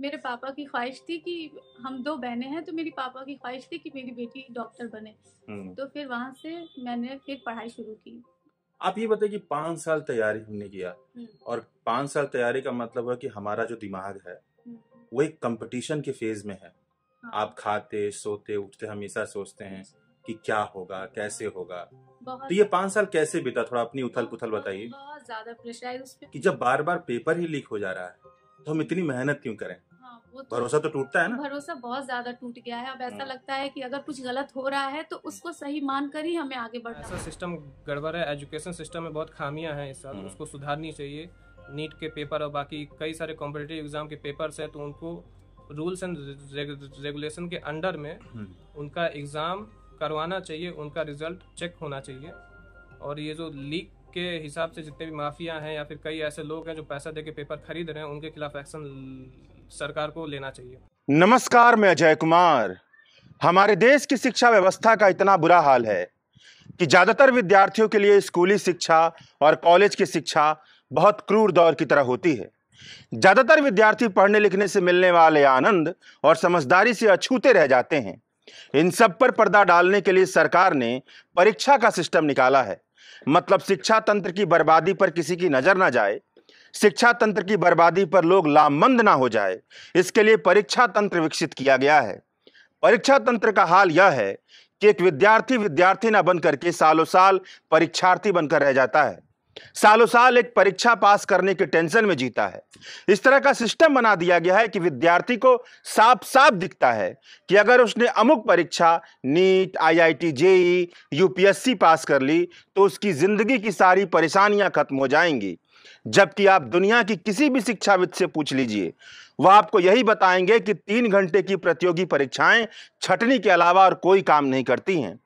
मेरे पापा की ख्वाहिश थी कि हम दो बहनें हैं तो मेरी पापा की ख्वाहिश थी कि मेरी बेटी डॉक्टर बने हम्म। तो फिर वहाँ से मैंने फिर पढ़ाई शुरू की आप ये बताइए कि पाँच साल तैयारी हमने किया हम्म। और पाँच साल तैयारी का मतलब है कि हमारा जो दिमाग है हम्म। वो एक कंपटीशन के फेज में है हाँ। आप खाते सोते उठते हमेशा सोचते हैं कि क्या होगा कैसे होगा तो ये पाँच साल कैसे बीता थोड़ा अपनी उथल पुथल बताइए बहुत ज्यादा प्रेशराइज कि जब बार बार पेपर ही लीक हो जा रहा है तो हम इतनी मेहनत क्यों करें हाँ, तो भरोसा तो टूटता है ना भरोसा बहुत ज्यादा टूट गया है अब ऐसा हाँ। लगता है कि अगर कुछ गलत हो रहा है तो उसको सही मानकर ही हमें आगे बढ़ना ऐसा सिस्टम गड़बड़ है एजुकेशन सिस्टम में बहुत खामियां हैं इस साल हाँ। उसको सुधारनी चाहिए नीट के पेपर और बाकी कई सारे कॉम्पिटेटिव एग्जाम के पेपर्स हैं तो उनको रूल्स एंड रेगुलेशन के अंडर में उनका एग्ज़ाम करवाना चाहिए उनका रिजल्ट चेक होना चाहिए और ये जो लीक आपके हिसाब से जितने भी माफिया हैं या फिर कई ऐसे लोग हैं जो पैसा देके पेपर खरीद रहे हैं उनके खिलाफ एक्शन सरकार को लेना चाहिए नमस्कार मैं अजय कुमार हमारे देश की शिक्षा व्यवस्था का इतना बुरा हाल है कि ज़्यादातर विद्यार्थियों के लिए स्कूली शिक्षा और कॉलेज की शिक्षा बहुत क्रूर दौर की तरह होती है ज़्यादातर विद्यार्थी पढ़ने लिखने से मिलने वाले आनंद और समझदारी से अछूते रह जाते हैं इन सब पर पर्दा डालने के लिए सरकार ने परीक्षा का सिस्टम निकाला है मतलब शिक्षा तंत्र की बर्बादी पर किसी की नज़र ना जाए शिक्षा तंत्र की बर्बादी पर लोग लामबंद ना हो जाए इसके लिए परीक्षा तंत्र विकसित किया गया है परीक्षा तंत्र का हाल यह है कि एक विद्यार्थी विद्यार्थी ना बन करके सालों साल परीक्षार्थी बनकर रह जाता है सालों साल एक परीक्षा पास करने के टेंशन में जीता है इस तरह का सिस्टम बना दिया गया है कि विद्यार्थी को साफ साफ दिखता है कि अगर उसने अमुक परीक्षा NEET IIT JEE UPSC pass कर ली तो उसकी ज़िंदगी की सारी परेशानियां खत्म हो जाएंगी जबकि आप दुनिया की किसी भी शिक्षाविद से पूछ लीजिए वह आपको यही बताएंगे कि तीन घंटे की प्रतियोगी परीक्षाएं छटनी के अलावा और कोई काम नहीं करती हैं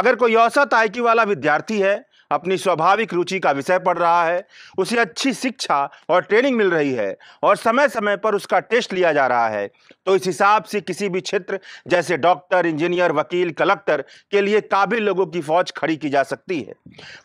अगर कोई औसत आयकी वाला विद्यार्थी है अपनी स्वाभाविक रुचि का विषय पढ़ रहा है उसे अच्छी शिक्षा और ट्रेनिंग मिल रही है और समय समय पर उसका टेस्ट लिया जा रहा है तो इस हिसाब से किसी भी क्षेत्र जैसे डॉक्टर इंजीनियर वकील कलेक्टर के लिए काबिल लोगों की फौज खड़ी की जा सकती है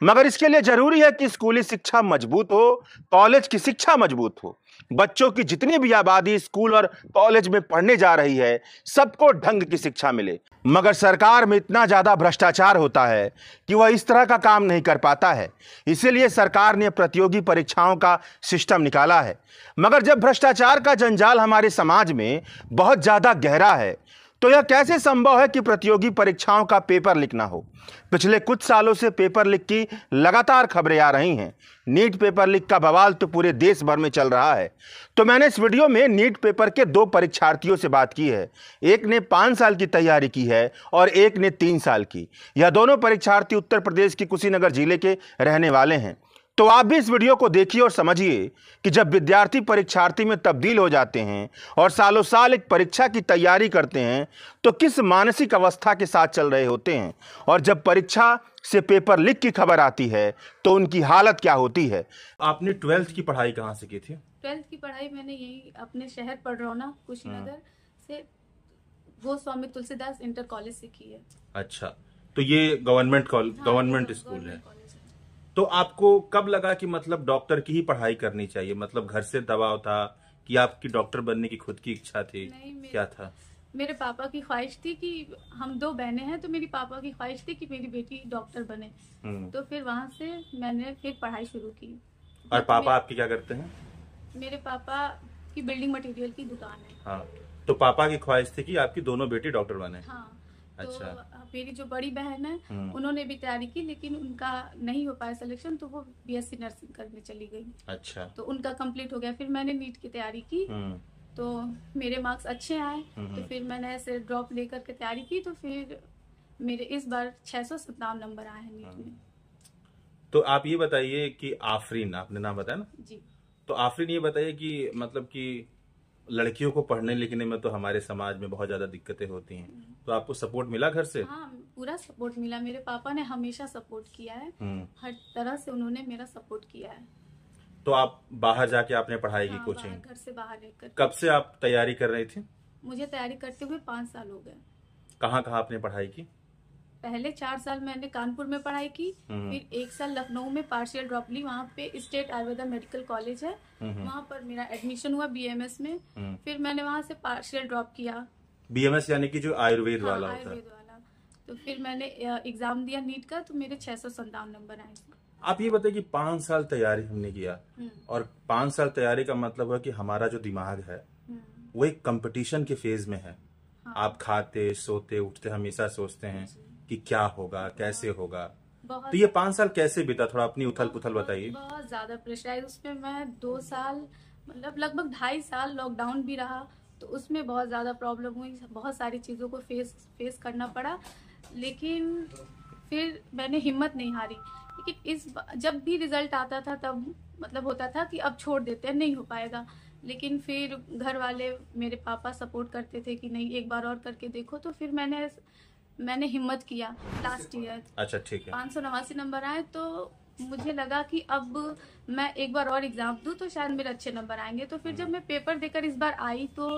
मगर इसके लिए जरूरी है कि स्कूली शिक्षा मजबूत हो कॉलेज की शिक्षा मजबूत हो बच्चों की जितनी भी आबादी स्कूल और कॉलेज में पढ़ने जा रही है सबको ढंग की शिक्षा मिले मगर सरकार में इतना ज़्यादा भ्रष्टाचार होता है कि वह इस तरह का काम नहीं कर पाता है इसीलिए सरकार ने प्रतियोगी परीक्षाओं का सिस्टम निकाला है मगर जब भ्रष्टाचार का जंजाल हमारे समाज में बहुत ज़्यादा गहरा है तो यह कैसे संभव है कि प्रतियोगी परीक्षाओं का पेपर लिखना हो पिछले कुछ सालों से पेपर लीक की लगातार खबरें आ रही हैं नीट पेपर लीक का बवाल तो पूरे देश भर में चल रहा है तो मैंने इस वीडियो में नीट पेपर के दो परीक्षार्थियों से बात की है एक ने पाँच साल की तैयारी की है और एक ने तीन साल की यह दोनों परीक्षार्थी उत्तर प्रदेश के कुशीनगर जिले के रहने वाले हैं तो आप भी इस वीडियो को देखिए और समझिए कि जब विद्यार्थी परीक्षार्थी में तब्दील हो जाते हैं और सालों साल एक परीक्षा की तैयारी करते हैं तो किस मानसिक अवस्था के साथ चल रहे होते हैं और जब परीक्षा से पेपर लीक की खबर आती है तो उनकी हालत क्या होती है आपने ट्वेल्थ की पढ़ाई कहाँ से की थी ट्वेल्थ की पढ़ाई मैंने यही अपने शहर ना कुशीनगर हाँ। से वो स्वामी तुलसीदास इंटर कॉलेज से की है अच्छा तो ये गवर्नमेंट कॉलेज हाँ, गवर्नमेंट स्कूल है तो आपको कब लगा कि मतलब डॉक्टर की ही पढ़ाई करनी चाहिए मतलब घर से दबाव था कि आपकी डॉक्टर बनने की खुद की इच्छा थी क्या था मेरे पापा की ख्वाहिश थी कि हम दो बहनें हैं तो मेरी पापा की ख्वाहिश थी कि मेरी बेटी डॉक्टर बने हम्म। तो फिर वहाँ से मैंने फिर पढ़ाई शुरू की और पापा आपके क्या करते हैं मेरे पापा की बिल्डिंग मटेरियल की दुकान है हाँ तो पापा की ख्वाहिश थी कि आपकी दोनों बेटी डॉक्टर बने हाँ तो अच्छा तो मेरी जो बड़ी बहन है हम्म। उन्होंने भी तैयारी की लेकिन उनका नहीं हो पाया सिलेक्शन तो वो बीएससी नर्सिंग करने चली गई अच्छा तो उनका कंप्लीट हो गया फिर मैंने नीट की तैयारी की हम्म। तो मेरे मार्क्स अच्छे आए हम्म, तो फिर मैंने ऐसे ड्रॉप लेकर के तैयारी की तो फिर मेरे इस बार छह सौ सत्तावन नंबर आए हैं नीट हाँ। में तो आप ये बताइए कि आफरीन आपने नाम बताया ना जी तो आफरीन ये बताइए कि मतलब कि लड़कियों को पढ़ने लिखने में तो हमारे समाज में बहुत ज्यादा दिक्कतें होती हैं हम्म। तो आपको सपोर्ट मिला घर से हाँ पूरा सपोर्ट मिला मेरे पापा ने हमेशा सपोर्ट किया है हम्म। हर तरह से उन्होंने मेरा सपोर्ट किया है तो आप बाहर जाके आपने पढ़ाई की हाँ, कोचिंग घर से बाहर रहकर कब से आप तैयारी कर रही थी मुझे तैयारी करते हुए पाँच साल हो गए कहाँ कहाँ आपने पढ़ाई की पहले चार साल मैंने कानपुर में पढ़ाई की हम्म। फिर एक साल लखनऊ में पार्शियल ड्रॉप ली वहाँ पे स्टेट आयुर्वेदा मेडिकल कॉलेज है हम्म। वहाँ पर मेरा एडमिशन हुआ बीएमएस में हम्म। फिर मैंने वहाँ से पार्शियल ड्रॉप किया बीएमएस यानी कि जो आयुर्वेद हाँ, वाला आयुर्वेद वाला तो फिर मैंने एग्जाम दिया नीट का तो मेरे छह सौ संतावन नंबर आए आप ये बताइए कि पांच साल तैयारी हमने किया और पांच साल तैयारी का मतलब है कि हमारा जो दिमाग है वो एक कंपटीशन के फेज में है हाँ। आप खाते सोते उठते हमेशा सोचते हैं कि क्या होगा कैसे होगा तो ये पांच साल कैसे बीता थोड़ा अपनी उथल पुथल बताइए बहुत ज्यादा प्रेशराइज उसमें मैं दो साल मतलब लगभग ढाई साल लॉकडाउन भी रहा तो उसमें बहुत ज़्यादा प्रॉब्लम हुई बहुत सारी चीज़ों को फेस फेस करना पड़ा लेकिन फिर मैंने हिम्मत नहीं हारी लेकिन इस जब भी रिजल्ट आता था तब मतलब होता था कि अब छोड़ देते हैं नहीं हो पाएगा लेकिन फिर घर वाले मेरे पापा सपोर्ट करते थे कि नहीं एक बार और करके देखो तो फिर मैंने मैंने हिम्मत किया लास्ट ईयर अच्छा ठीक है पाँच सौ नवासी नंबर आए तो मुझे लगा कि अब मैं एक बार और एग्जाम दूँ तो शायद मेरे अच्छे नंबर आएंगे तो फिर जब हम्म। मैं पेपर देकर इस बार आई तो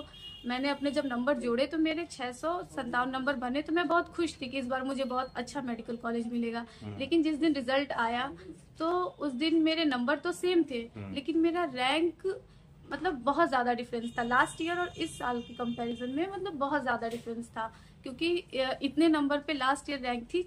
मैंने अपने जब नंबर जोड़े तो मेरे छः सौ सत्तावन नंबर बने तो मैं बहुत खुश थी कि इस बार मुझे बहुत अच्छा मेडिकल कॉलेज मिलेगा हम्म। लेकिन जिस दिन रिजल्ट आया तो उस दिन मेरे नंबर तो सेम थे हम्म। लेकिन मेरा रैंक मतलब बहुत ज़्यादा डिफरेंस था लास्ट ईयर और इस साल के कंपैरिजन में मतलब बहुत ज़्यादा डिफरेंस था क्योंकि इतने नंबर पे लास्ट ईयर रैंक थी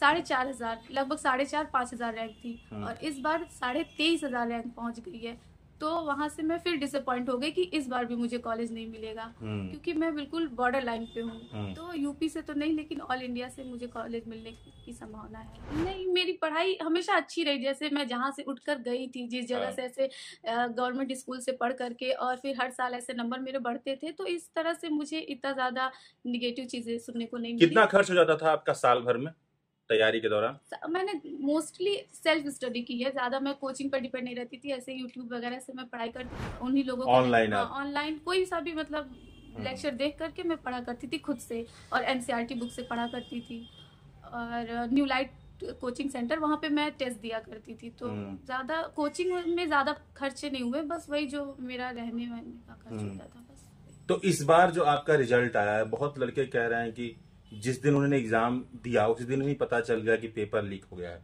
साढ़े चार हजार लगभग साढ़े चार पाँच हजार रैंक थी हाँ। और इस बार साढ़े तेईस हजार रैंक पहुंच गई है तो वहां से मैं फिर डिसअपॉइंट हो गई कि इस बार भी मुझे कॉलेज नहीं मिलेगा हम्म। क्योंकि मैं बिल्कुल बॉर्डर लाइन पे हूँ हम्म। तो यूपी से तो नहीं लेकिन ऑल इंडिया से मुझे कॉलेज मिलने की संभावना है नहीं मेरी पढ़ाई हमेशा अच्छी रही जैसे मैं जहाँ से उठकर गई थी जिस जगह हाँ। से ऐसे गवर्नमेंट स्कूल से पढ़ करके और फिर हर साल ऐसे नंबर मेरे बढ़ते थे तो इस तरह से मुझे इतना ज्यादा निगेटिव चीजें सुनने को नहीं कितना खर्च हो जाता था आपका साल भर में तैयारी के दौरान मैंने मोस्टली सेल्फ स्टडी की है ज्यादा मैं कोचिंग पर डिपेंड नहीं रहती थी ऐसे यूट्यूब वगैरह से मैं पढ़ाई करती उन्हीं लोगों ऑनलाइन हाँ, ऑनलाइन कोई सा भी मतलब लेक्चर हम्म। देख करके मैं पढ़ा करती थी खुद से और एनसीईआरटी बुक e से पढ़ा करती थी और न्यू लाइट कोचिंग सेंटर वहाँ पे मैं टेस्ट दिया करती थी तो हम्म। ज्यादा कोचिंग में ज्यादा खर्चे नहीं हुए बस वही जो मेरा रहने वहने का खर्च हम्म। होता था बस तो इस बार जो आपका रिजल्ट आया है बहुत लड़के कह रहे हैं कि जिस दिन उन्होंने एग्जाम दिया उस दिन ही पता चल गया कि पेपर लीक हो गया है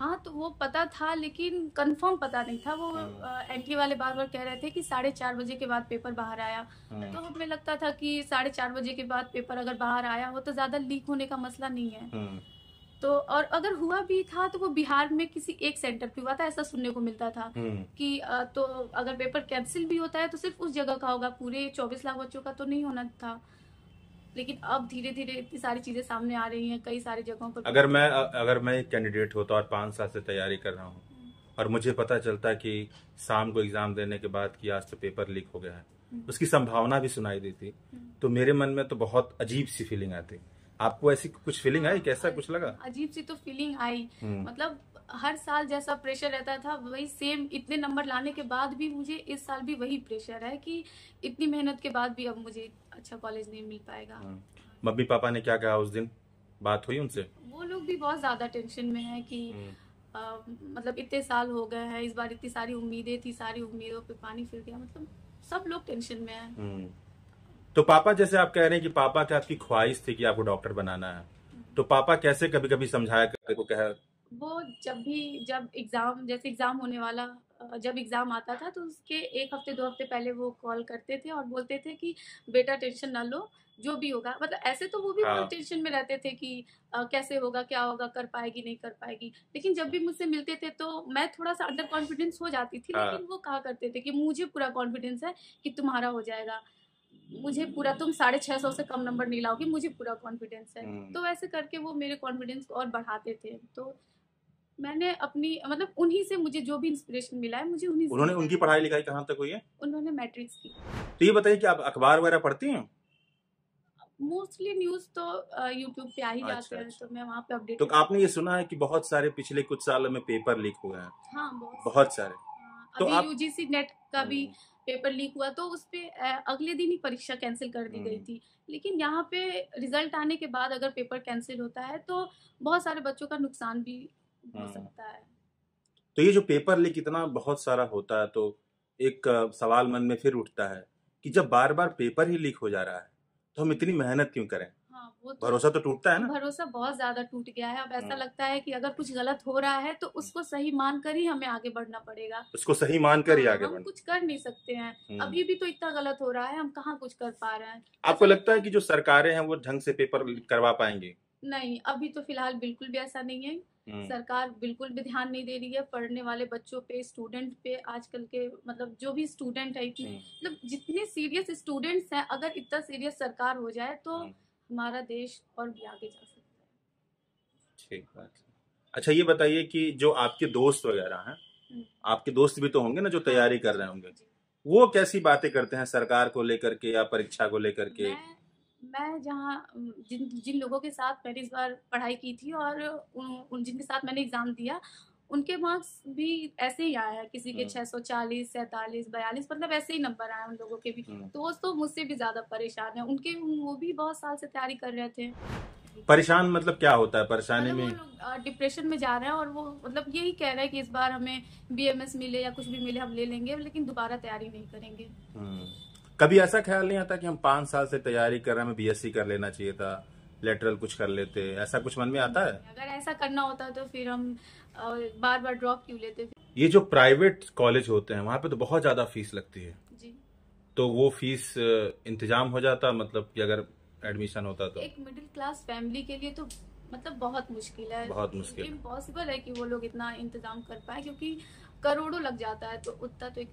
हाँ तो वो पता था लेकिन कंफर्म पता नहीं था वो एंट्री हाँ। वाले बार बार कह रहे थे कि साढ़े चार बजे के बाद पेपर बाहर आया हाँ। तो हमें लगता था कि साढ़े चार बजे के बाद पेपर अगर बाहर आया हो तो ज्यादा लीक होने का मसला नहीं है हाँ। तो और अगर हुआ भी था तो वो बिहार में किसी एक सेंटर पे हुआ था ऐसा सुनने को मिलता था कि तो अगर पेपर कैंसिल भी होता है तो सिर्फ उस जगह का होगा पूरे चौबीस लाख बच्चों का तो नहीं होना था लेकिन अब धीरे धीरे इतनी सारी चीजें सामने आ रही हैं कई सारी जगहों पर अगर मैं अगर मैं एक कैंडिडेट होता और पाँच साल से तैयारी कर रहा हूँ हम्म। और मुझे पता चलता कि शाम को एग्जाम देने के बाद कि आज तो पेपर लीक हो गया है हम्म। उसकी संभावना भी सुनाई दी थी हम्म। तो मेरे मन में तो बहुत अजीब सी फीलिंग आती आपको ऐसी कुछ फीलिंग आई कैसा कुछ लगा अजीब सी तो फीलिंग आई मतलब हर साल जैसा प्रेशर रहता था वही सेम इतने नंबर लाने के बाद भी मुझे इस साल भी वही प्रेशर है कि इतनी मेहनत के बाद भी अब मुझे अच्छा कॉलेज नहीं मिल पाएगा हाँ। मम्मी पापा ने क्या कहा उस दिन बात हुई उनसे वो लोग भी बहुत ज्यादा टेंशन में है की हम्म। मतलब इतने साल हो गए हैं इस बार इतनी सारी उम्मीदें थी सारी उम्मीदों पे पानी फिर गया मतलब सब लोग टेंशन में है हम्म। तो पापा जैसे आप कह रहे हैं कि पापा की आपकी ख्वाहिश थी कि आपको डॉक्टर बनाना है तो पापा कैसे कभी कभी समझाया को कह वो जब भी जब एग्जाम जैसे एग्जाम होने वाला जब एग्ज़ाम आता था तो उसके एक हफ्ते दो हफ्ते पहले वो कॉल करते थे और बोलते थे कि बेटा टेंशन ना लो जो भी होगा मतलब ऐसे तो वो भी हाँ। टेंशन में रहते थे कि आ, कैसे होगा क्या होगा कर पाएगी नहीं कर पाएगी लेकिन जब भी मुझसे मिलते थे तो मैं थोड़ा सा अंडर कॉन्फिडेंस हो जाती थी हाँ। लेकिन वो कहा करते थे कि मुझे पूरा कॉन्फिडेंस है कि तुम्हारा हो जाएगा मुझे पूरा तुम साढ़े छः सौ से कम नंबर नहीं लाओगे मुझे पूरा कॉन्फिडेंस है तो ऐसे करके वो मेरे कॉन्फिडेंस को और बढ़ाते थे तो मैंने अपनी मतलब उन्हीं से मुझे जो भी इंस्पिरेशन मिला है मुझे उन्हीं उन्होंने उनकी पढ़ाई लिखाई कहाँ तक हुई है उन्होंने मैट्रिक्स की तो ये बताइए कि आप अखबार वगैरह पढ़ती हैं मोस्टली न्यूज तो यूट्यूब पे आ ही जाते अच्छा, हैं अच्छा। तो मैं वहाँ पे अपडेट तो आपने ये सुना है कि बहुत सारे पिछले कुछ सालों में पेपर लीक हुए हैं हाँ, बहुत, सारे हाँ, तो अभी यूजीसी नेट का भी पेपर हम्म। लीक हुआ तो उस अगले दिन ही परीक्षा कैंसिल कर दी गई हम्म। थी लेकिन यहाँ पे रिजल्ट आने के बाद अगर पेपर कैंसिल होता है तो बहुत सारे बच्चों का नुकसान भी हाँ। सकता है तो ये जो पेपर लीक इतना बहुत सारा होता है तो एक सवाल मन में फिर उठता है कि जब बार बार पेपर ही लीक हो जा रहा है तो हम इतनी मेहनत क्यों करें हाँ, तो, भरोसा तो टूटता है ना भरोसा बहुत ज्यादा टूट गया है अब ऐसा हाँ। लगता है कि अगर कुछ गलत हो रहा है तो उसको हाँ। सही मान कर ही हमें आगे बढ़ना पड़ेगा उसको सही मान कर ही आगे हम कुछ कर नहीं सकते हैं अभी भी तो इतना गलत हो रहा है हम कहाँ कुछ कर पा रहे हैं आपको लगता है की जो सरकारें हैं वो ढंग से पेपर करवा पाएंगे नहीं अभी तो फिलहाल बिल्कुल भी ऐसा नहीं है हम्म। सरकार बिल्कुल भी ध्यान नहीं दे रही है पढ़ने वाले बच्चों पे स्टूडेंट पे आजकल के मतलब जो भी स्टूडेंट है हम्म। मतलब जितने सीरियस स्टूडेंट्स हैं अगर इतना सीरियस सरकार हो जाए तो हम्म। हमारा देश और भी आगे जा सकता है ठीक बात अच्छा ये बताइए कि जो आपके दोस्त वगैरह हैं आपके दोस्त भी तो होंगे ना जो हाँ। तैयारी कर रहे होंगे वो कैसी बातें करते हैं सरकार को लेकर के या परीक्षा को लेकर के मैं... मैं जहाँ जिन जिन लोगों के साथ मैंने इस बार पढ़ाई की थी और उन, उन जिनके साथ मैंने एग्ज़ाम दिया उनके मार्क्स भी ऐसे ही आया है किसी के हम्म। छः सौ चालीस सैंतालीस बयालीस मतलब ऐसे ही नंबर आए उन लोगों के भी दोस्त हम्म। तो, तो मुझसे भी ज़्यादा परेशान है उनके वो भी बहुत साल से तैयारी कर रहे थे परेशान मतलब क्या होता है परेशानी मतलब में डिप्रेशन में जा रहे हैं और वो मतलब यही कह रहे हैं कि इस बार हमें बीएमएस मिले या कुछ भी मिले हम ले लेंगे लेकिन दोबारा तैयारी नहीं करेंगे हम्म। कभी ऐसा ख्याल नहीं आता कि हम पांच साल से तैयारी कर रहे हैं हमें बीएससी कर लेना चाहिए था लेटरल कुछ कर लेते ऐसा कुछ मन में आता है अगर ऐसा करना होता तो फिर हम बार बार ड्रॉप क्यों लेते ये जो प्राइवेट कॉलेज होते हैं वहाँ पे तो बहुत ज्यादा फीस लगती है जी तो वो फीस इंतजाम हो जाता मतलब कि अगर एडमिशन होता तो एक मिडिल क्लास फैमिली के लिए तो मतलब बहुत मुश्किल है बहुत मुश्किल इम्पॉसिबल है कि वो लोग इतना इंतजाम कर पाए क्योंकि करोड़ों लग जाता है तो उतना तो एक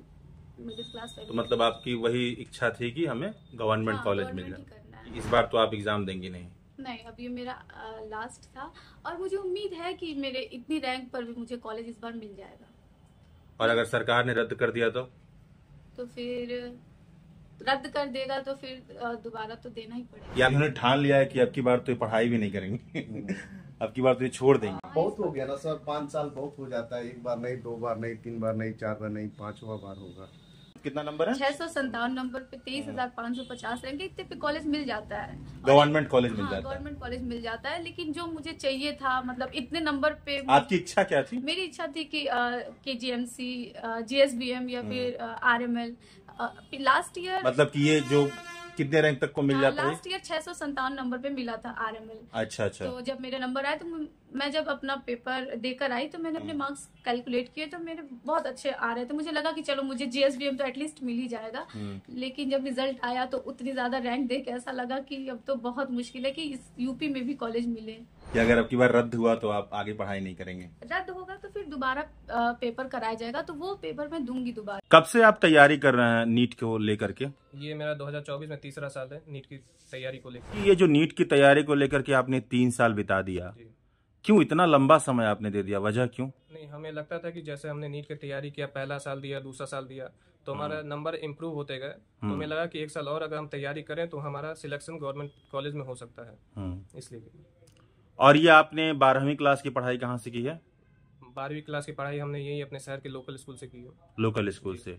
तो मतलब आपकी वही इच्छा थी कि हमें गवर्नमेंट कॉलेज मिल जाए इस बार तो आप एग्जाम देंगी नहीं नहीं अब ये मेरा लास्ट था और मुझे उम्मीद है कि मेरे इतनी रैंक पर भी मुझे कॉलेज इस बार मिल जाएगा और अगर सरकार ने रद्द कर दिया तो तो फिर रद्द कर देगा तो फिर दोबारा तो देना ही पड़ेगा या उन्होंने ठान लिया है कि अब की बार तो पढ़ाई भी नहीं करेंगे अब की बार तो ये छोड़ देंगे हाँ, बहुत हो गया ना सर पाँच साल बहुत हो जाता है एक बार नहीं दो बार नहीं तीन बार नहीं चार बार नहीं पाँचवा बार होगा कितना नंबर है छह सौ संतावन नंबर पे तेईस हजार पाँच सौ पचास रैंक इतने पे कॉलेज मिल जाता है गवर्नमेंट कॉलेज मिल हाँ, जाता है गवर्नमेंट कॉलेज मिल जाता है लेकिन जो मुझे चाहिए था मतलब इतने नंबर पे आपकी इच्छा क्या थी मेरी इच्छा थी की K G M C G S B M या हम्म। फिर R M L last year मतलब की ये जो कितने रैंक तक को मिल हाँ, जाता है लास्ट ईयर छह सौ संतावन नंबर पे मिला था आर अच्छा अच्छा तो जब मेरे नंबर आए तो मैं जब अपना पेपर देकर आई तो मैंने अपने मार्क्स हम्म। कैलकुलेट किए तो मेरे बहुत अच्छे आ रहे थे तो मुझे लगा कि चलो मुझे जीएसबीएम तो एटलीस्ट मिल ही जाएगा हम्म। लेकिन जब रिजल्ट आया तो उतनी ज्यादा रैंक देख ऐसा लगा कि अब तो बहुत मुश्किल है कि इस यूपी में भी कॉलेज मिले कि अगर आपकी बार रद्द हुआ तो आप आगे पढ़ाई नहीं करेंगे रद्द होगा तो फिर दोबारा पेपर कराया जाएगा तो वो पेपर मैं दूंगी दोबारा कब से आप तैयारी कर रहे हैं नीट को लेकर के ये मेरा 2024 में तीसरा साल है नीट की तैयारी को लेकर ये जो नीट की तैयारी को लेकर के आपने तीन साल बिता दिया क्यूँ इतना लंबा समय आपने दे दिया वजह क्यूँ नहीं हमें लगता था की जैसे हमने नीट की तैयारी किया पहला साल दिया दूसरा साल दिया तो हमारा हम्म। नंबर इम्प्रूव होते गए तो हम्म। हमें लगा कि एक साल और अगर हम तैयारी करें तो हमारा सिलेक्शन गवर्नमेंट कॉलेज में हो सकता है हम्म। इसलिए और ये आपने बारहवीं क्लास की पढ़ाई कहाँ से की है बारहवीं क्लास की पढ़ाई हमने यही अपने शहर के लोकल स्कूल से की है लोकल स्कूल से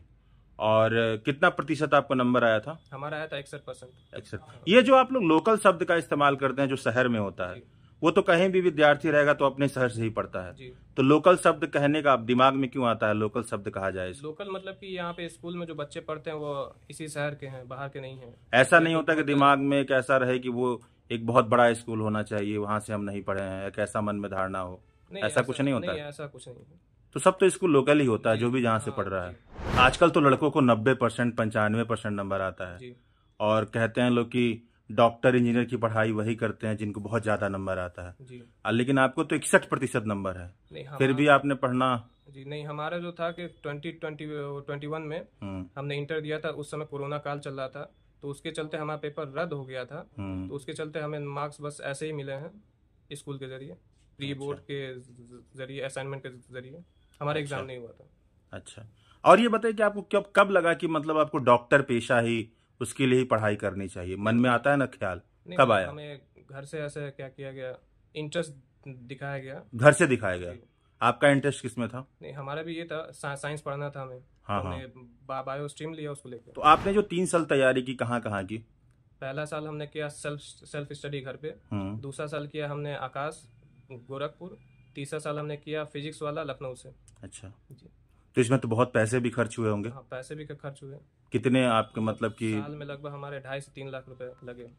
और कितना प्रतिशत आपका नंबर आया था हमारा आया था इकसठ परसेंट इकसठ ये जो आप लोग लोकल शब्द का इस्तेमाल करते हैं जो शहर में होता है वो तो कहीं भी विद्यार्थी रहेगा तो अपने शहर से ही पढ़ता है तो लोकल शब्द कहने का आप दिमाग में क्यों आता है लोकल शब्द कहा जाए लोकल मतलब कि यहाँ पे स्कूल में जो बच्चे पढ़ते हैं वो इसी शहर के हैं बाहर के नहीं हैं ऐसा नहीं होता कि दिमाग में एक ऐसा रहे कि वो एक बहुत बड़ा स्कूल होना चाहिए वहाँ से हम नहीं पढ़े हैं एक ऐसा मन में धारणा हो ऐसा, ऐसा कुछ नहीं होता नहीं, ऐसा कुछ नहीं तो सब तो स्कूल लोकल ही होता है जो भी जहाँ हाँ, से पढ़ रहा है आजकल तो लड़कों को नब्बे परसेंट पंचानवे परसेंट नंबर आता है और कहते हैं लोग कि डॉक्टर इंजीनियर की पढ़ाई वही करते हैं जिनको बहुत ज्यादा नंबर आता है लेकिन आपको तो इकसठ प्रतिशत नंबर है फिर भी हाँ। आपने पढ़ना जी नहीं हमारा जो था कि ट्वेंटी ट्वेंटी ट्वेंटी वन में हम्म। हमने इंटर दिया था उस समय कोरोना काल चल रहा था तो उसके चलते हमारा पेपर रद्द हो गया था हम्म। तो उसके चलते हमें मार्क्स बस ऐसे ही मिले हैं स्कूल के जरिए प्री अच्छा। बोर्ड के जरिए असाइनमेंट के जरिए हमारा अच्छा। एग्जाम नहीं हुआ था अच्छा और ये बताइए कि आपको कब कब लगा कि मतलब आपको डॉक्टर पेशा ही उसके लिए ही पढ़ाई करनी चाहिए मन में आता है ना ख्याल कब आया हमें घर से ऐसे क्या किया गया इंटरेस्ट दिखाया गया घर से दिखाया गया आपका इंटरेस्ट किस में था नहीं हमारा भी ये था सा, साइंस पढ़ना था हमें हाँ, हमने हाँ। बायो स्ट्रीम लिया उसको लेकर तो आपने जो तीन साल तैयारी की कहाँ कहाँ की पहला साल हमने किया सेल्फ सेल्फ स्टडी घर पे हम्म। दूसरा साल किया हमने आकाश गोरखपुर तीसरा साल हमने किया फिजिक्स वाला लखनऊ से अच्छा जी तो इसमें तो बहुत पैसे भी खर्च हुए होंगे हाँ, पैसे भी खर्च हुए कितने आपके मतलब कि साल में लगभग हमारे ढाई से तीन लाख रुपए लगे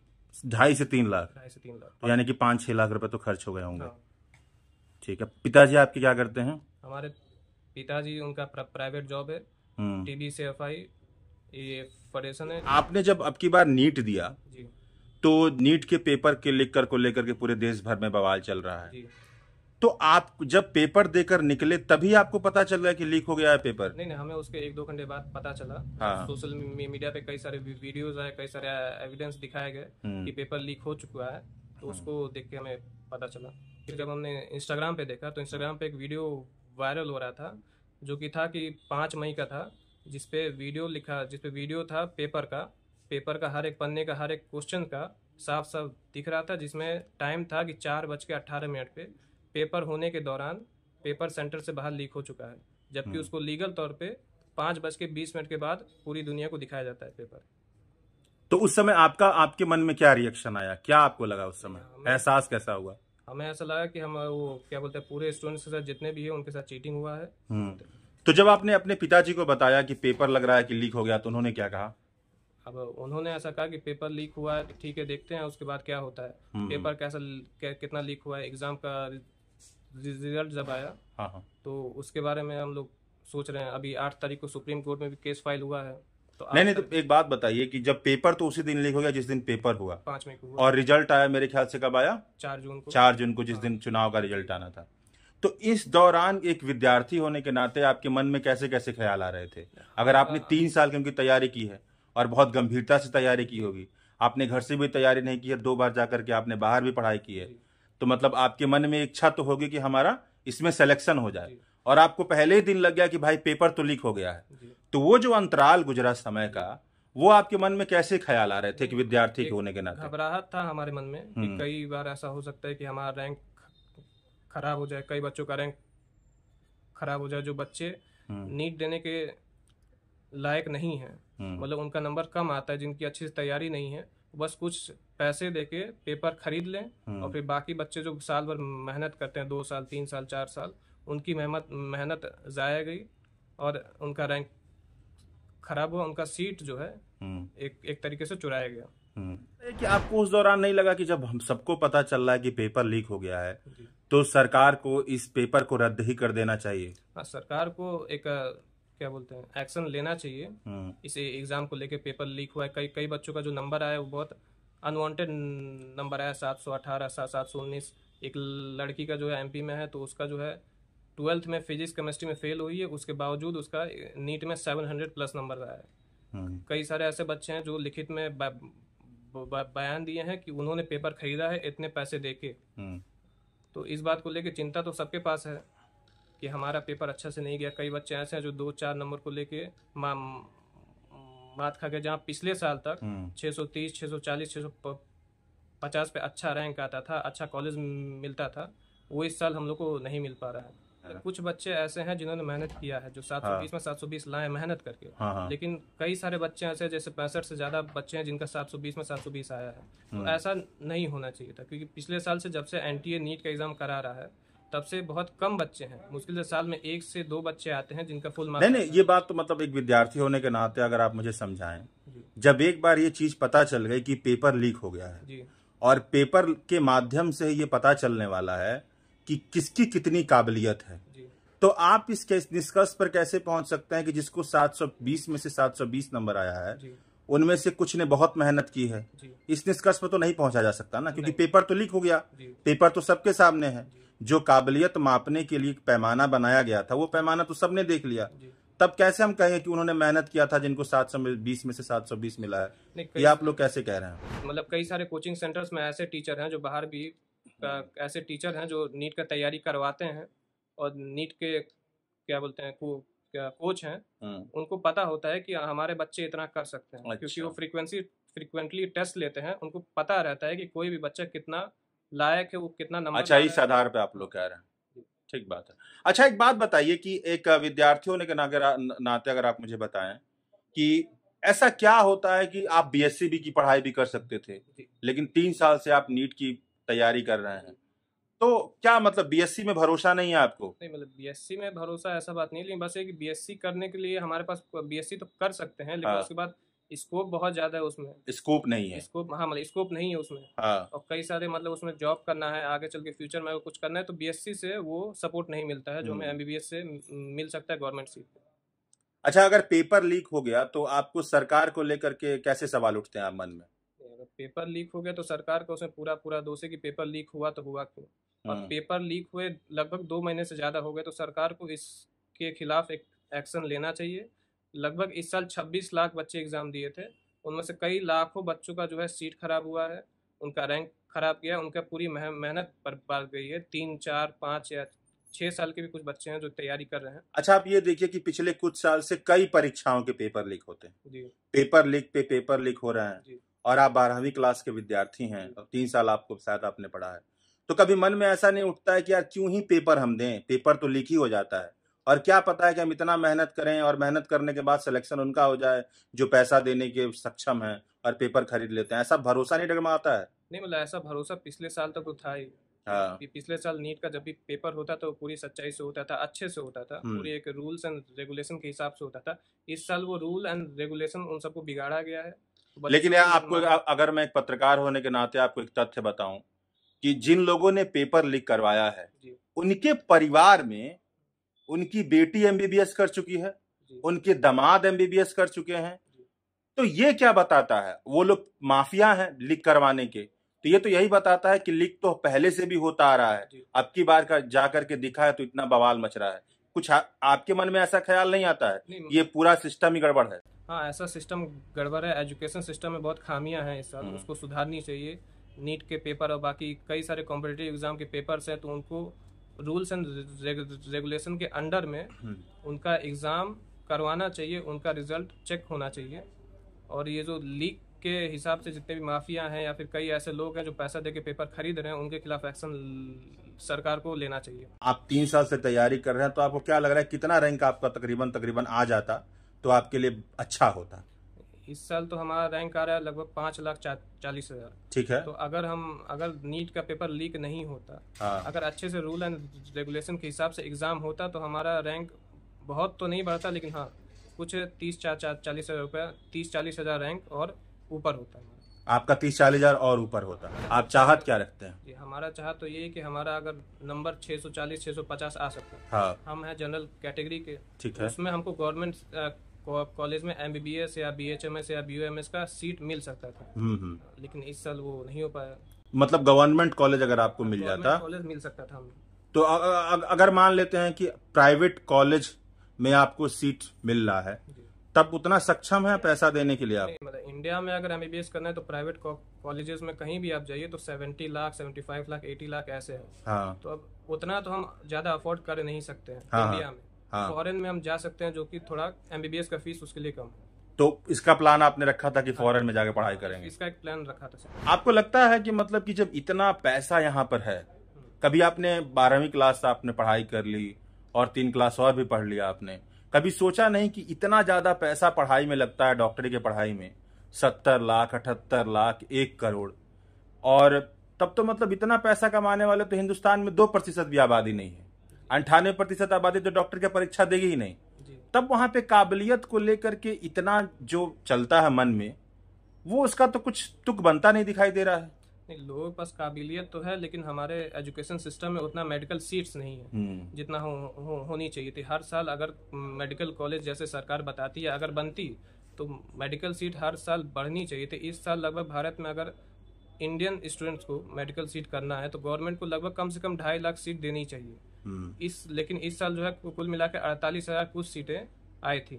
ढाई से तीन लाख ढाई से तीन लाख तो यानी कि पाँच छह लाख रुपए तो खर्च हो गए होंगे हाँ। ठीक है पिताजी आपके क्या करते हैं हमारे पिताजी उनका प्राइवेट जॉब है टीबी हम्म। से एफ आई ये फेडरेशन है आपने जब अब की बार नीट दिया जी। तो नीट के पेपर के लेकर को लेकर के पूरे देश भर में बवाल चल रहा है तो आप जब पेपर देकर निकले तभी आपको पता चल गया कि लीक हो गया है पेपर नहीं नहीं हमें उसके एक दो घंटे बाद पता चला हाँ। सोशल मीडिया पे कई सारे वीडियोस आए कई सारे एविडेंस uh, दिखाए गए हम्म। कि पेपर लीक हो चुका है तो हम्म। उसको देख के हमें पता चला फिर जब हमने इंस्टाग्राम पे देखा तो इंस्टाग्राम पे एक वीडियो वायरल हो रहा था जो कि था कि पाँच मई का था जिसपे वीडियो लिखा जिसपे वीडियो था पेपर का पेपर का हर एक पन्ने का हर एक क्वेश्चन का साफ साफ दिख रहा था जिसमें टाइम था कि चार बज के अट्ठारह मिनट पे पेपर होने के दौरान पेपर सेंटर से बाहर लीक हो चुका है जबकि हम्म। उसको लीगल तौर पे पाँच बज के बीस मिनट के बाद पूरी दुनिया को दिखाया जाता है पेपर तो उस समय आपका आपके मन में क्या रिएक्शन आया क्या आपको लगा उस समय हाँ, एहसास कैसा हुआ हमें ऐसा लगा कि हम वो क्या बोलते हैं पूरे स्टूडेंट्स के साथ जितने भी है उनके साथ चीटिंग हुआ है हम्म। तो जब आपने अपने पिताजी को बताया कि पेपर लग रहा है कि लीक हो गया तो उन्होंने क्या कहा अब उन्होंने ऐसा कहा कि पेपर लीक हुआ है ठीक है देखते हैं उसके बाद क्या होता है पेपर हम्म। कैसा क्या, कितना लीक हुआ है एग्जाम का रिजल्ट जब आया हाँ, हाँ। तो उसके बारे में हम लोग सोच रहे हैं अभी आठ तारीख को सुप्रीम कोर्ट में भी केस फाइल हुआ है तो नहीं नहीं तो एक बात बताइए कि जब पेपर तो उसी दिन लीक हो गया जिस दिन पेपर हुआ पांच मई को और रिजल्ट आया मेरे ख्याल से कब आया चार जून को चार जून को जिस हाँ। दिन चुनाव का रिजल्ट आना था तो इस दौरान एक विद्यार्थी होने के नाते आपके मन में कैसे कैसे ख्याल आ रहे थे अगर आपने हाँ। तीन साल की उनकी तैयारी की है और बहुत गंभीरता से तैयारी की होगी आपने घर से भी तैयारी नहीं की है दो बार जाकर के आपने बाहर भी पढ़ाई की है तो मतलब आपके मन में इच्छा तो होगी कि हमारा इसमें सिलेक्शन हो जाए और आपको पहले ही दिन लग गया कि भाई पेपर तो लीक हो गया है तो वो जो अंतराल गुजरा समय का वो आपके मन में कैसे ख्याल आ रहे थे कि विद्यार्थी के होने के नाते घबराहट था हमारे मन में कि हम्म। कई बार ऐसा हो सकता है कि हमारा रैंक खराब हो जाए कई बच्चों का रैंक खराब हो जाए जो बच्चे हम्म। नीट देने के लायक नहीं है हम्म। मतलब उनका नंबर कम आता है जिनकी अच्छी से तैयारी नहीं है बस कुछ पैसे देके पेपर खरीद लें और फिर बाकी बच्चे जो साल भर मेहनत करते हैं दो साल तीन साल चार साल उनकी मेहनत मेहनत ज़ाया गई और उनका रैंक खराब हुआ उनका सीट जो है हम्म। एक एक तरीके से चुराया गया हम्म। कि आपको उस दौरान नहीं लगा कि जब हम सबको पता चल रहा है कि पेपर लीक हो गया है तो सरकार को इस पेपर को रद्द ही कर देना चाहिए आ, हाँ, सरकार को एक क्या बोलते हैं एक्शन लेना चाहिए हम्म। इस एग्जाम को लेके पेपर लीक हुआ है कई कई बच्चों का जो नंबर आया वो बहुत अनवांटेड नंबर आया सात सौ अठारह सात सात सौ उन्नीस एक लड़की का जो है एमपी में है तो उसका जो है ट्वेल्थ में फिजिक्स केमिस्ट्री में फेल हुई है उसके बावजूद उसका नीट में सेवन हंड्रेड प्लस नंबर आया है हम्म। कई सारे ऐसे बच्चे हैं जो लिखित में बा, बा, बयान दिए हैं कि उन्होंने पेपर खरीदा है इतने पैसे दे के हम्म। तो इस बात को लेकर चिंता तो सबके पास है कि हमारा पेपर अच्छा से नहीं गया कई बच्चे ऐसे हैं जो दो चार नंबर को लेके मा, मात खा के जहाँ पिछले साल तक 630, 640, 650 पे अच्छा रैंक आता था अच्छा कॉलेज मिलता था वो इस साल हम लोग को नहीं मिल पा रहा है कुछ बच्चे ऐसे हैं जिन्होंने मेहनत किया है जो सौ हाँ। में सात सौ बीस लाए मेहनत करके हाँ, हाँ। लेकिन कई सारे बच्चे ऐसे जैसे पैंसठ से ज्यादा बच्चे हैं जिनका बीस में बीस आया है तो हम्म। ऐसा नहीं होना चाहिए था क्योंकि पिछले साल से जब से एन नीट का एग्जाम करा रहा है तब से बहुत कम बच्चे हैं मुश्किल से साल में एक से दो बच्चे आते हैं जिनका फुल नहीं नहीं ये बात तो मतलब एक विद्यार्थी होने के नाते अगर आप मुझे समझाएं जब एक बार ये चीज पता चल गई कि पेपर लीक हो गया है जी और पेपर के माध्यम से ये पता चलने वाला है कि किसकी कितनी काबिलियत है तो आप इस निष्कर्ष पर कैसे पहुंच सकते हैं कि जिसको 720 में से 720 नंबर आया है उनमें से कुछ ने बहुत मेहनत की है इस निष्कर्ष पर तो नहीं पहुंचा जा सकता ना क्योंकि पेपर तो लीक हो गया पेपर तो सबके सामने है जो काबिलियत मापने के लिए पैमाना बनाया गया था वो पैमाना तो सबने देख लिया तब कैसे हम कहें कि उन्होंने मेहनत किया था जिनको 720 में से 720 मिला है ये आप लोग कैसे कह रहे हैं मतलब कई सारे कोचिंग सेंटर्स में ऐसे टीचर हैं जो बाहर भी हम्म। ऐसे टीचर हैं जो नीट का तैयारी करवाते हैं और नीट के क्या बोलते हैं को, क्या कोच हैं हाँ। उनको पता होता है कि हमारे बच्चे इतना कर सकते हैं अच्छा। क्योंकि वो फ्रीक्वेंसी फ्रीक्वेंटली टेस्ट लेते हैं उनको पता रहता है कि कोई भी बच्चा कितना लायक है वो कितना नंबर अच्छा इस आधार पे आप लोग कह रहे हैं ठीक बात है अच्छा एक बात बताइए कि एक विद्यार्थियों ने अगर नाते अगर आप मुझे बताएं कि ऐसा क्या होता है कि आप बीएससी भी की पढ़ाई भी कर सकते थे लेकिन तीन साल से आप नीट की तैयारी कर रहे हैं तो क्या मतलब बीएससी में भरोसा नहीं है आपको नहीं मतलब बीएससी में भरोसा ऐसा बात नहीं लेकिन बस ये बीएससी करने के लिए हमारे पास बीएससी तो कर सकते हैं लेकिन हाँ। उसके बाद स्कोप बहुत ज्यादा है उसमें स्कोप नहीं है स्कोप हाँ मतलब स्कोप नहीं है उसमें हाँ। और कई सारे मतलब उसमें जॉब करना है आगे चल के फ्यूचर में कुछ करना है तो बीएससी से वो सपोर्ट नहीं मिलता है जो हमें एमबीबीएस हम्म। से मिल सकता है गवर्नमेंट सीट अच्छा अगर पेपर लीक हो गया तो आपको सरकार को लेकर के कैसे सवाल उठते हैं आप मन में पेपर लीक हो गया तो सरकार का उसमें पूरा पूरा दोष है कि पेपर लीक हुआ तो हुआ क्यों और हाँ। पेपर लीक हुए लगभग दो महीने से ज़्यादा हो गए तो सरकार को इसके खिलाफ एक एक्शन लेना चाहिए लगभग इस साल 26 लाख बच्चे एग्ज़ाम दिए थे उनमें से कई लाखों बच्चों का जो है सीट खराब हुआ है उनका रैंक खराब गया उनका पूरी मेहनत बर्बाद गई है तीन चार पाँच या छह साल के भी कुछ बच्चे हैं जो तैयारी कर रहे हैं अच्छा आप ये देखिए कि पिछले कुछ साल से कई परीक्षाओं के पेपर लीक होते हैं जी पेपर लीक पे पेपर लीक हो रहे हैं और आप बारहवीं क्लास के विद्यार्थी हैं तीन साल आपको शायद आपने पढ़ा है तो कभी मन में ऐसा नहीं उठता है कि यार क्यों ही पेपर हम दें पेपर तो लीक ही हो जाता है और क्या पता है कि हम इतना मेहनत करें और मेहनत करने के बाद सिलेक्शन उनका हो जाए जो पैसा देने के सक्षम है और पेपर खरीद लेते हैं ऐसा भरोसा नहीं डगमाता है नहीं मतलब ऐसा भरोसा पिछले साल तक तो था ही हाँ। पिछले साल नीट का जब भी पेपर होता था तो पूरी सच्चाई से होता था अच्छे से होता था हम्म। पूरी एक रूल्स एंड रेगुलेशन के हिसाब से होता था इस साल वो रूल एंड रेगुलेशन उन सबको बिगाड़ा गया है लेकिन यार आपको अगर मैं एक पत्रकार होने के नाते आपको एक तथ्य बताऊं कि जिन लोगों ने पेपर लीक करवाया है उनके परिवार में उनकी बेटी एमबीबीएस कर चुकी है उनके दमाद एमबीबीएस कर चुके हैं तो ये क्या बताता है वो लोग माफिया हैं लीक करवाने के तो ये तो यही बताता है कि लीक तो पहले से भी होता आ रहा है अब की बार का जाकर के दिखा है तो इतना बवाल मच रहा है कुछ आ, आपके मन में ऐसा ख्याल नहीं आता है ये पूरा सिस्टम ही गड़बड़ है हाँ ऐसा सिस्टम गड़बड़ है एजुकेशन सिस्टम में बहुत खामियां हैं इस साल हम्म। उसको सुधारनी चाहिए नीट के पेपर और बाकी कई सारे कॉम्पिटेटिव एग्जाम के पेपर्स हैं तो उनको रूल्स एंड रेगुलेशन के अंडर में हम्म। उनका एग्ज़ाम करवाना चाहिए उनका रिजल्ट चेक होना चाहिए और ये जो लीक के हिसाब से जितने भी माफिया हैं या फिर कई ऐसे लोग हैं जो पैसा दे के पेपर खरीद रहे हैं उनके खिलाफ एक्शन सरकार को लेना चाहिए आप तीन साल से तैयारी कर रहे हैं तो आपको क्या लग रहा है कितना रैंक आपका तकरीबन तकरीबन आ जाता तो आपके लिए अच्छा होता इस साल तो हमारा रैंक आ रहा है लगभग पाँच लाख चालीस हजार ठीक है तो अगर हम अगर नीट का पेपर लीक नहीं होता हाँ। अगर अच्छे से रूल एंड रेगुलेशन के हिसाब से एग्जाम होता तो हमारा रैंक बहुत तो नहीं बढ़ता लेकिन हाँ कुछ तीस चार चार चालीस हजार रुपया तीस चालीस हजार रैंक और ऊपर होता है आपका तीस चालीस हजार और ऊपर होता है आप चाहत क्या रखते हैं जी हमारा चाहत तो ये है कि हमारा अगर नंबर सौ चालीस छह सौ पचास आ सकता है हाँ। हम है जनरल कैटेगरी के ठीक है उसमें हमको गवर्नमेंट कॉलेज में एम या बी या बी का सीट मिल सकता था हम्म, हम्म। लेकिन इस साल वो नहीं हो पाया मतलब गवर्नमेंट कॉलेज अगर आपको मिल जाता कॉलेज मिल सकता था हमें तो अगर मान लेते हैं कि प्राइवेट कॉलेज में आपको सीट मिल रहा है तब उतना सक्षम है पैसा देने के लिए आप मतलब इंडिया में अगर एमबीबीएस करना है तो प्राइवेट कॉलेजेस में कहीं भी आप जाइए तो seventy lakh five lakh eighty lakh ऐसे है हाँ। तो अब उतना तो हम ज्यादा अफोर्ड कर नहीं सकते हैं हाँ। इंडिया हाँ। में फॉरन हाँ। फॉरेन में हम जा सकते हैं जो कि थोड़ा एमबीबीएस का फीस उसके लिए कम है तो इसका प्लान आपने रखा था कि हाँ। फॉरेन में जाके पढ़ाई करेंगे इसका एक प्लान रखा था आपको लगता है कि मतलब कि जब इतना पैसा यहाँ पर है कभी आपने बारहवीं क्लास आपने पढ़ाई कर ली और तीन क्लास और भी पढ़ लिया आपने कभी सोचा नहीं कि इतना ज्यादा पैसा पढ़ाई में लगता है डॉक्टरी के पढ़ाई में सत्तर लाख अठहत्तर लाख एक करोड़ और तब तो मतलब इतना पैसा कमाने वाले तो हिंदुस्तान में दो प्रतिशत भी आबादी नहीं है अंठानवे प्रतिशत आबादी तो डॉक्टर की परीक्षा देगी ही नहीं तब वहां पे काबिलियत को लेकर के इतना जो चलता है मन में वो उसका तो कुछ तुक बनता नहीं दिखाई दे रहा है नहीं लोगों के पास काबिलियत तो है लेकिन हमारे एजुकेशन सिस्टम में उतना मेडिकल सीट्स नहीं है हम्म। जितना हो, हो, होनी चाहिए थी हर साल अगर मेडिकल कॉलेज जैसे सरकार बताती है अगर बनती तो मेडिकल सीट हर साल बढ़नी चाहिए थी इस साल लगभग भारत में अगर इंडियन स्टूडेंट्स को मेडिकल सीट करना है तो गवर्नमेंट को लगभग कम से कम ढाई लाख सीट देनी चाहिए हम्म। इस लेकिन इस साल जो है कुल मिला के अड़तालीस हजार कुछ सीटें आई थी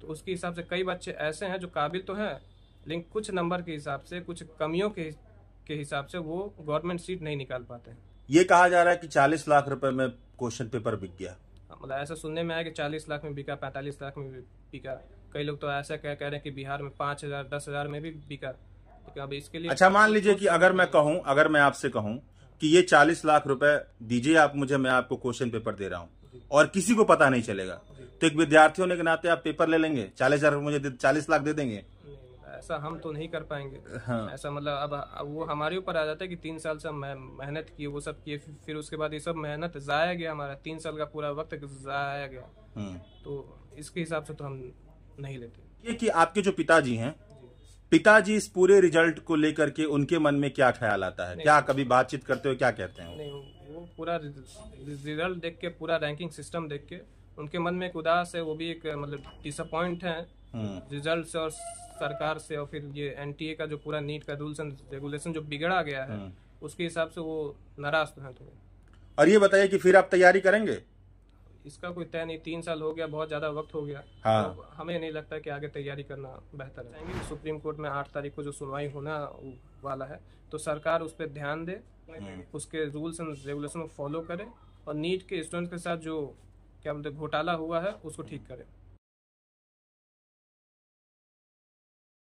तो उसके हिसाब से कई बच्चे ऐसे हैं जो काबिल तो हैं लेकिन कुछ नंबर के हिसाब से कुछ कमियों के के हिसाब से वो गवर्नमेंट सीट नहीं निकाल पाते हैं ये कहा जा रहा है कि चालीस लाख रुपए में क्वेश्चन पेपर बिक गया हाँ, मतलब ऐसा सुनने में आया कि चालीस लाख में बिका पैंतालीस लाख में बिका कई लोग तो ऐसा कह कह रहे हैं कि बिहार में पाँच हजार दस हजार में भी बिका अब इसके लिए अच्छा मान लीजिए कि अगर मैं कहूँ अगर मैं आपसे कहूँ कि ये चालीस लाख रुपए दीजिए आप मुझे मैं आपको क्वेश्चन पेपर दे रहा हूँ और किसी को पता नहीं चलेगा तो एक विद्यार्थी होने के नाते आप पेपर ले लेंगे चालीस हजार मुझे चालीस लाख दे देंगे ऐसा हम तो नहीं कर पाएंगे हाँ। ऐसा मतलब अब, वो हमारे ऊपर आ जाता है कि तीन साल से हम मेहनत किए वो सब किए फिर उसके बाद ये सब मेहनत जाया गया हमारा तीन साल का पूरा वक्त जाया गया हम्म। तो इसके हिसाब से तो हम नहीं लेते ये कि आपके जो पिताजी हैं पिताजी इस पूरे रिजल्ट को लेकर के उनके मन में क्या ख्याल आता है क्या कभी बातचीत करते हो क्या कहते हैं वो पूरा रिजल्ट देख के पूरा रैंकिंग सिस्टम देख के उनके मन में एक उदास है वो भी एक मतलब डिसअपॉइंट है हम्म। रिजल्ट से और सरकार से और फिर ये एनटीए का जो पूरा नीट का रूल्स एंड रेगुलेशन जो बिगड़ा गया है हम्म। उसके हिसाब से वो नाराज तो हैं थोड़े और ये बताइए कि फिर आप तैयारी करेंगे इसका कोई तय नहीं तीन साल हो गया बहुत ज्यादा वक्त हो गया हाँ। तो हमें नहीं लगता कि आगे तैयारी करना बेहतर है सुप्रीम कोर्ट में आठ तारीख को जो सुनवाई होना वाला है तो सरकार उस पर ध्यान दे हम्म। उसके रूल्स एंड रेगुलेशन को फॉलो करे और नीट के स्टूडेंट्स के साथ जो क्या बोलते घोटाला हुआ है उसको ठीक करे